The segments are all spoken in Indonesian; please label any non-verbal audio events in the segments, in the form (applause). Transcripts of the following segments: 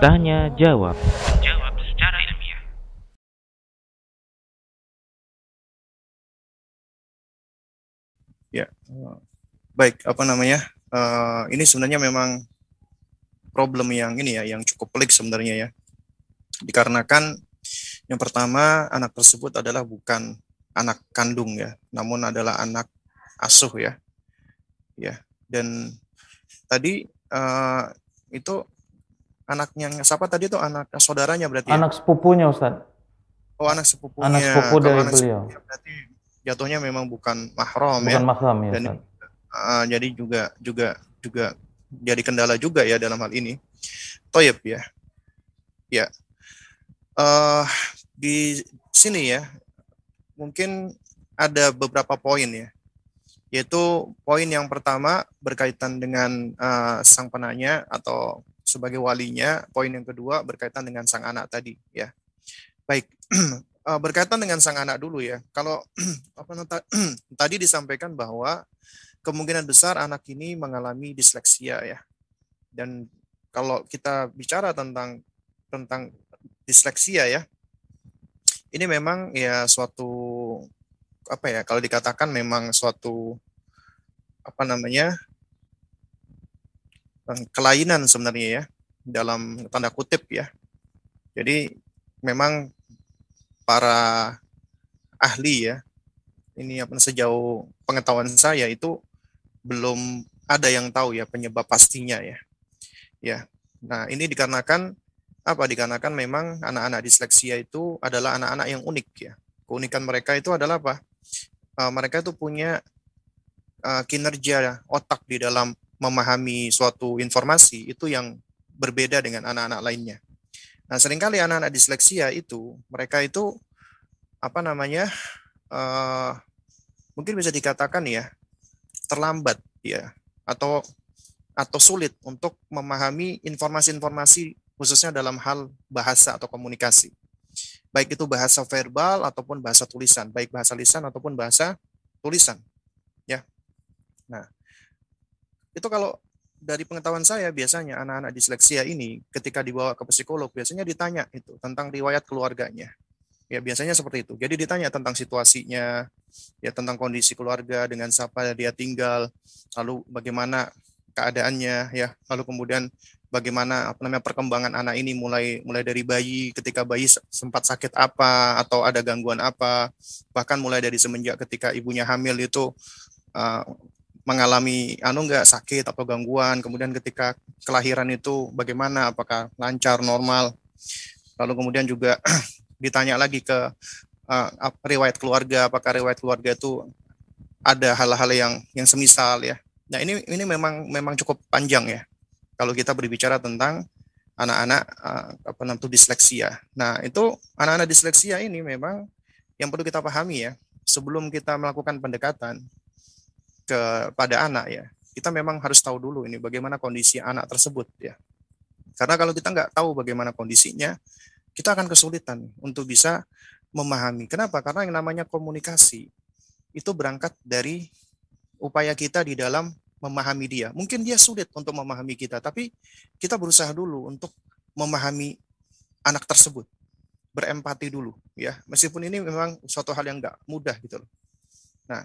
Tanya jawab. Jawab secara ilmiah. Ya, eh, baik. Apa namanya? Uh, ini sebenarnya memang problem yang ini ya, yang cukup pelik sebenarnya ya. Dikarenakan yang pertama anak tersebut adalah bukan anak kandung ya, namun adalah anak asuh ya ya dan tadi uh, itu anaknya siapa tadi itu anak saudaranya berarti ya? anak ya? sepupunya Ustaz oh anak sepupunya anak sepupu dari anak beliau berarti jatuhnya memang bukan mahram ya? bukan ya mahram ya dan, Uh, jadi juga juga juga jadi kendala juga ya dalam hal ini toyeb ya ya uh, di sini ya mungkin ada beberapa poin ya yaitu poin yang pertama berkaitan dengan uh, sang penanya atau sebagai walinya, poin yang kedua berkaitan dengan sang anak tadi ya. Baik, (clears throat) eh, berkaitan dengan sang anak dulu ya. Kalau (clears throat) apa (clears throat) tadi disampaikan bahwa kemungkinan besar anak ini mengalami disleksia ya. Dan kalau kita bicara tentang tentang disleksia ya, ini memang ya suatu apa ya kalau dikatakan memang suatu apa namanya eh, kelainan sebenarnya ya dalam tanda kutip ya. Jadi memang para ahli ya ini apa sejauh pengetahuan saya itu belum ada yang tahu ya penyebab pastinya ya. Ya. Nah, ini dikarenakan apa? Dikarenakan memang anak-anak disleksia itu adalah anak-anak yang unik ya. Keunikan mereka itu adalah apa? Eh, mereka itu punya uh, kinerja otak di dalam memahami suatu informasi itu yang berbeda dengan anak-anak lainnya. Nah, seringkali anak-anak disleksia itu mereka itu apa namanya? Uh, mungkin bisa dikatakan ya terlambat ya atau atau sulit untuk memahami informasi-informasi khususnya dalam hal bahasa atau komunikasi. Baik itu bahasa verbal ataupun bahasa tulisan, baik bahasa lisan ataupun bahasa tulisan itu kalau dari pengetahuan saya biasanya anak-anak disleksia ini ketika dibawa ke psikolog biasanya ditanya itu tentang riwayat keluarganya. Ya biasanya seperti itu. Jadi ditanya tentang situasinya, ya tentang kondisi keluarga dengan siapa dia tinggal, lalu bagaimana keadaannya ya, lalu kemudian bagaimana apa namanya perkembangan anak ini mulai mulai dari bayi ketika bayi sempat sakit apa atau ada gangguan apa bahkan mulai dari semenjak ketika ibunya hamil itu ah, mengalami anu enggak sakit atau gangguan, kemudian ketika kelahiran itu bagaimana, apakah lancar, normal. Lalu kemudian juga (clears throat) ditanya lagi ke uh, riwayat keluarga, apakah riwayat keluarga itu ada hal-hal yang yang semisal ya. Nah, ini ini memang memang cukup panjang ya. Kalau kita berbicara tentang anak-anak uh, apa namanya disleksia. Nah, itu anak-anak disleksia ini memang yang perlu kita pahami ya. Sebelum kita melakukan pendekatan, kepada anak ya, kita memang harus tahu dulu ini bagaimana kondisi anak tersebut ya. Karena kalau kita nggak tahu bagaimana kondisinya, kita akan kesulitan untuk bisa memahami. Kenapa? Karena yang namanya komunikasi itu berangkat dari upaya kita di dalam memahami dia. Mungkin dia sulit untuk memahami kita, tapi kita berusaha dulu untuk memahami anak tersebut. Berempati dulu ya. Meskipun ini memang suatu hal yang nggak mudah gitu loh. Nah,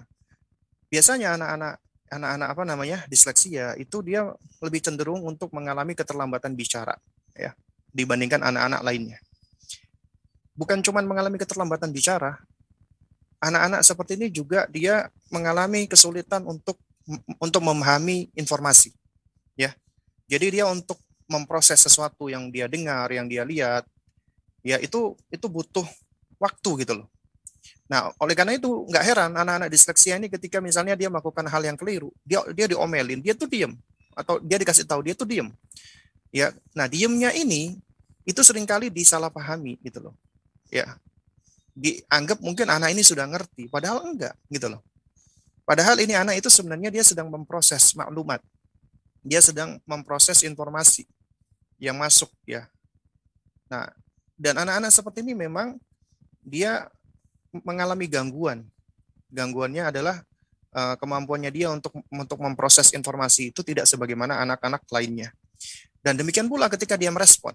biasanya anak-anak anak-anak apa namanya disleksia itu dia lebih cenderung untuk mengalami keterlambatan bicara ya dibandingkan anak-anak lainnya. Bukan cuma mengalami keterlambatan bicara, anak-anak seperti ini juga dia mengalami kesulitan untuk untuk memahami informasi. Ya. Jadi dia untuk memproses sesuatu yang dia dengar, yang dia lihat, ya itu itu butuh waktu gitu loh. Nah, oleh karena itu nggak heran anak-anak disleksia ini ketika misalnya dia melakukan hal yang keliru, dia dia diomelin, dia tuh diem atau dia dikasih tahu dia tuh diem. Ya, nah diemnya ini itu seringkali disalahpahami gitu loh. Ya, dianggap mungkin anak ini sudah ngerti, padahal enggak gitu loh. Padahal ini anak itu sebenarnya dia sedang memproses maklumat, dia sedang memproses informasi yang masuk ya. Nah, dan anak-anak seperti ini memang dia mengalami gangguan. Gangguannya adalah uh, kemampuannya dia untuk untuk memproses informasi itu tidak sebagaimana anak-anak lainnya. Dan demikian pula ketika dia merespon.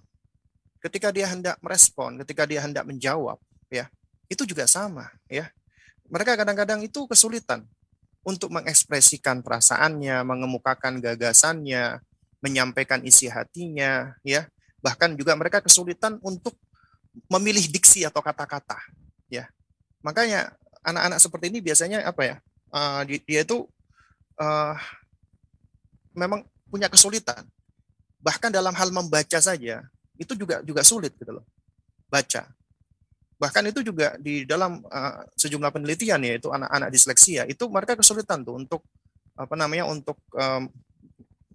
Ketika dia hendak merespon, ketika dia hendak menjawab, ya. Itu juga sama, ya. Mereka kadang-kadang itu kesulitan untuk mengekspresikan perasaannya, mengemukakan gagasannya, menyampaikan isi hatinya, ya. Bahkan juga mereka kesulitan untuk memilih diksi atau kata-kata, ya. Makanya anak-anak seperti ini biasanya apa ya? Uh, dia itu uh, memang punya kesulitan. Bahkan dalam hal membaca saja itu juga juga sulit gitu loh. Baca. Bahkan itu juga di dalam uh, sejumlah penelitian yaitu anak-anak disleksia itu mereka kesulitan tuh untuk apa namanya untuk um,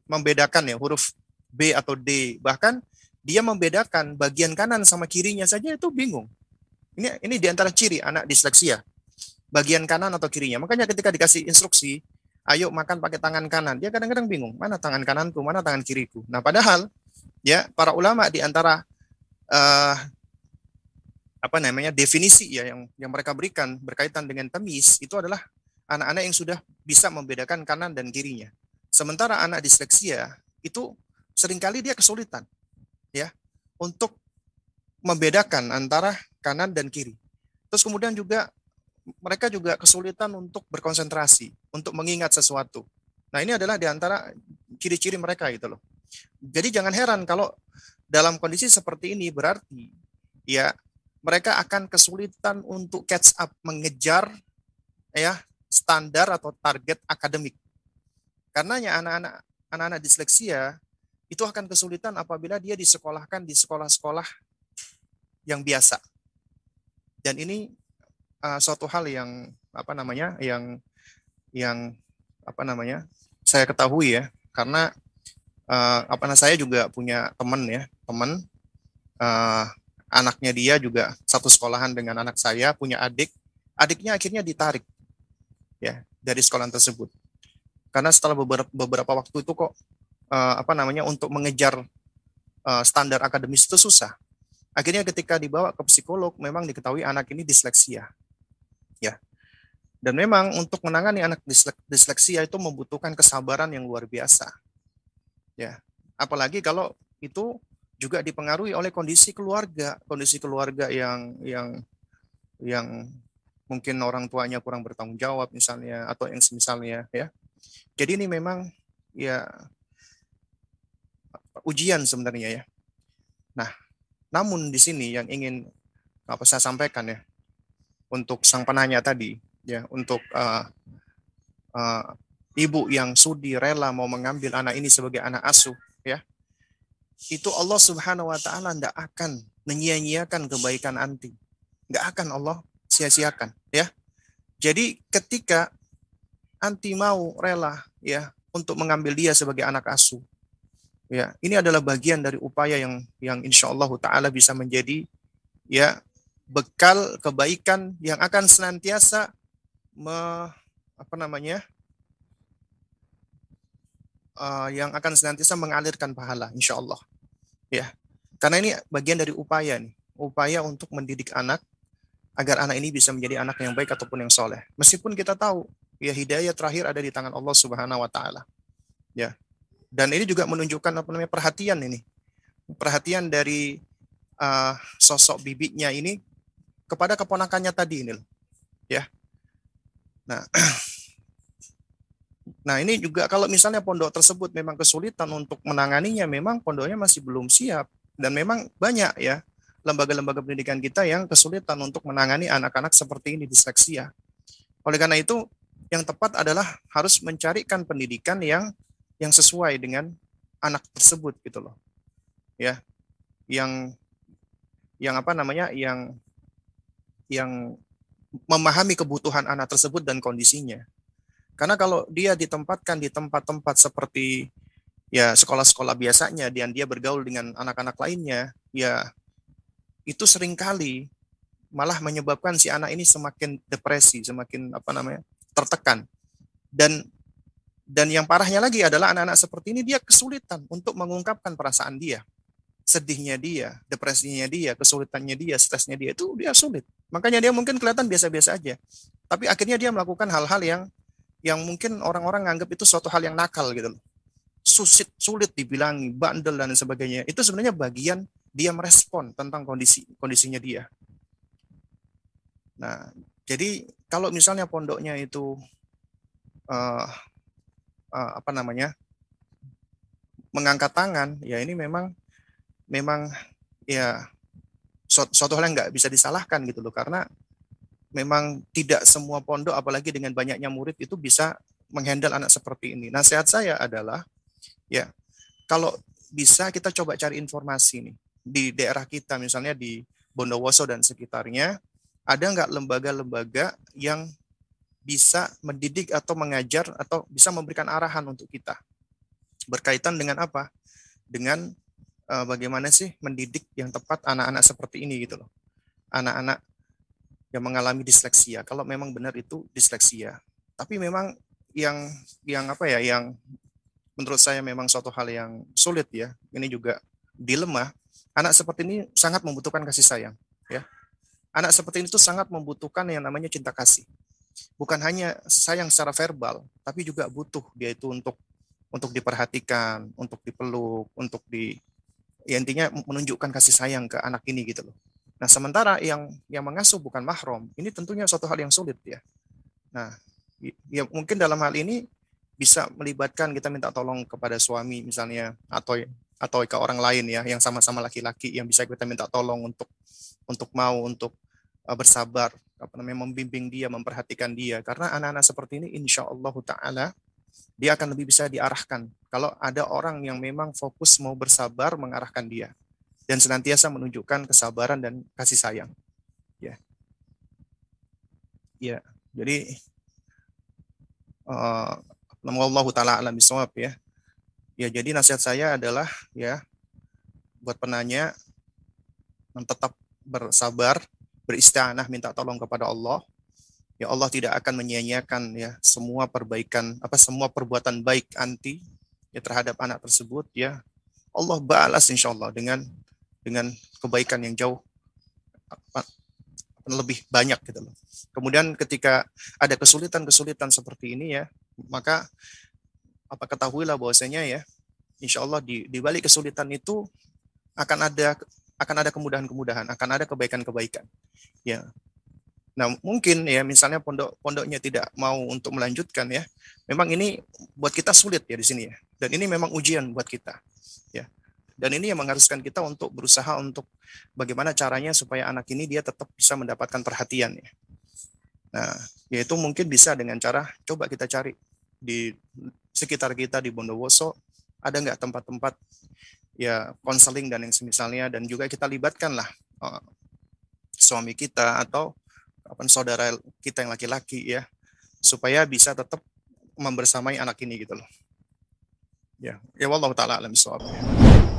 membedakan ya huruf B atau D. Bahkan dia membedakan bagian kanan sama kirinya saja itu bingung. Ini ini antara ciri anak disleksia. Bagian kanan atau kirinya. Makanya ketika dikasih instruksi, ayo makan pakai tangan kanan. Dia kadang-kadang bingung, mana tangan kananku, mana tangan kiriku. Nah, padahal ya para ulama diantara uh, eh, apa namanya definisi ya yang yang mereka berikan berkaitan dengan temis itu adalah anak-anak yang sudah bisa membedakan kanan dan kirinya. Sementara anak disleksia itu seringkali dia kesulitan ya untuk membedakan antara kanan dan kiri. Terus kemudian juga mereka juga kesulitan untuk berkonsentrasi, untuk mengingat sesuatu. Nah, ini adalah di antara ciri-ciri mereka gitu loh. Jadi jangan heran kalau dalam kondisi seperti ini berarti ya mereka akan kesulitan untuk catch up mengejar ya standar atau target akademik. Karenanya anak-anak anak-anak disleksia itu akan kesulitan apabila dia disekolahkan di sekolah-sekolah yang biasa dan ini uh, suatu hal yang apa namanya yang yang apa namanya saya ketahui ya karena uh, apa saya juga punya teman ya teman uh, anaknya dia juga satu sekolahan dengan anak saya punya adik adiknya akhirnya ditarik ya dari sekolah tersebut karena setelah beberapa beberapa waktu itu kok uh, apa namanya untuk mengejar uh, standar akademis itu susah Akhirnya ketika dibawa ke psikolog, memang diketahui anak ini disleksia. Ya. Dan memang untuk menangani anak disleksia itu membutuhkan kesabaran yang luar biasa. Ya. Apalagi kalau itu juga dipengaruhi oleh kondisi keluarga, kondisi keluarga yang yang yang mungkin orang tuanya kurang bertanggung jawab misalnya atau yang semisalnya ya. Jadi ini memang ya ujian sebenarnya ya. Nah, namun di sini yang ingin apa saya sampaikan ya untuk sang penanya tadi ya untuk uh, uh, ibu yang sudi rela mau mengambil anak ini sebagai anak asuh ya itu Allah Subhanahu wa taala tidak akan menyia-nyiakan kebaikan anti. nggak akan Allah sia-siakan ya. Jadi ketika anti mau rela ya untuk mengambil dia sebagai anak asuh Ya, ini adalah bagian dari upaya yang yang insya Allah Taala bisa menjadi ya bekal kebaikan yang akan senantiasa me, apa namanya uh, yang akan senantiasa mengalirkan pahala insya Allah. Ya, karena ini bagian dari upaya nih, upaya untuk mendidik anak agar anak ini bisa menjadi anak yang baik ataupun yang soleh. Meskipun kita tahu ya hidayah terakhir ada di tangan Allah Subhanahu Wa Taala. Ya, dan ini juga menunjukkan apa namanya perhatian ini. Perhatian dari uh, sosok bibitnya ini kepada keponakannya tadi ini loh. Ya. Nah, (clears throat) Nah, ini juga kalau misalnya pondok tersebut memang kesulitan untuk menanganinya, memang pondoknya masih belum siap dan memang banyak ya lembaga-lembaga pendidikan kita yang kesulitan untuk menangani anak-anak seperti ini disleksia. Oleh karena itu, yang tepat adalah harus mencarikan pendidikan yang yang sesuai dengan anak tersebut gitu loh ya yang yang apa namanya yang yang memahami kebutuhan anak tersebut dan kondisinya karena kalau dia ditempatkan di tempat-tempat seperti ya sekolah-sekolah biasanya dan dia bergaul dengan anak-anak lainnya ya itu seringkali malah menyebabkan si anak ini semakin depresi semakin apa namanya tertekan dan dan yang parahnya lagi adalah anak-anak seperti ini dia kesulitan untuk mengungkapkan perasaan dia. Sedihnya dia, depresinya dia, kesulitannya dia, stresnya dia itu dia sulit. Makanya dia mungkin kelihatan biasa-biasa aja. Tapi akhirnya dia melakukan hal-hal yang yang mungkin orang-orang nganggap itu suatu hal yang nakal gitu loh. Susit, sulit dibilangi, bandel dan sebagainya. Itu sebenarnya bagian dia merespon tentang kondisi kondisinya dia. Nah, jadi kalau misalnya pondoknya itu uh, uh, apa namanya mengangkat tangan ya ini memang memang ya suatu hal yang nggak bisa disalahkan gitu loh karena memang tidak semua pondok apalagi dengan banyaknya murid itu bisa menghandle anak seperti ini. Nasihat saya adalah ya kalau bisa kita coba cari informasi nih di daerah kita misalnya di Bondowoso dan sekitarnya ada nggak lembaga-lembaga yang bisa mendidik atau mengajar atau bisa memberikan arahan untuk kita berkaitan dengan apa dengan uh, bagaimana sih mendidik yang tepat anak-anak seperti ini gitu loh anak-anak yang mengalami disleksia kalau memang benar itu disleksia tapi memang yang yang apa ya yang menurut saya memang suatu hal yang sulit ya ini juga dilema anak seperti ini sangat membutuhkan kasih sayang ya anak seperti ini tuh sangat membutuhkan yang namanya cinta kasih bukan hanya sayang secara verbal, tapi juga butuh dia itu untuk untuk diperhatikan, untuk dipeluk, untuk di ya intinya menunjukkan kasih sayang ke anak ini gitu loh. Nah, sementara yang yang mengasuh bukan mahram, ini tentunya suatu hal yang sulit ya. Nah, ya mungkin dalam hal ini bisa melibatkan kita minta tolong kepada suami misalnya atau atau ke orang lain ya yang sama-sama laki-laki yang bisa kita minta tolong untuk untuk mau untuk Eh, bersabar, apa namanya membimbing dia, memperhatikan dia. Karena anak-anak seperti ini, insya Allah Taala dia akan lebih bisa diarahkan. Kalau ada orang yang memang fokus mau bersabar mengarahkan dia dan senantiasa menunjukkan kesabaran dan kasih sayang. Ya, ya. Jadi, uh, eh, Allah Taala alam bisawab ya. Ya, jadi nasihat saya adalah ya buat penanya tetap bersabar beristianah minta tolong kepada Allah ya Allah tidak akan menyia-nyiakan ya semua perbaikan apa semua perbuatan baik anti ya terhadap anak tersebut ya Allah balas insya Allah dengan dengan kebaikan yang jauh apa, lebih banyak gitu loh. Kemudian ketika ada kesulitan-kesulitan seperti ini ya, maka apa ketahuilah bahwasanya ya, insya Allah di, di balik kesulitan itu akan ada akan ada kemudahan-kemudahan, akan ada kebaikan-kebaikan. Ya. Nah, mungkin ya misalnya pondok-pondoknya tidak mau untuk melanjutkan ya. Memang ini buat kita sulit ya di sini ya. Dan ini memang ujian buat kita. Ya. Dan ini yang mengharuskan kita untuk berusaha untuk bagaimana caranya supaya anak ini dia tetap bisa mendapatkan perhatian ya. Nah, yaitu mungkin bisa dengan cara coba kita cari di sekitar kita di Bondowoso ada nggak tempat-tempat ya konseling dan yang semisalnya dan juga kita libatkan uh, suami kita atau apa saudara kita yang laki-laki ya supaya bisa tetap membersamai anak ini gitu loh ya ya wallahu taala alam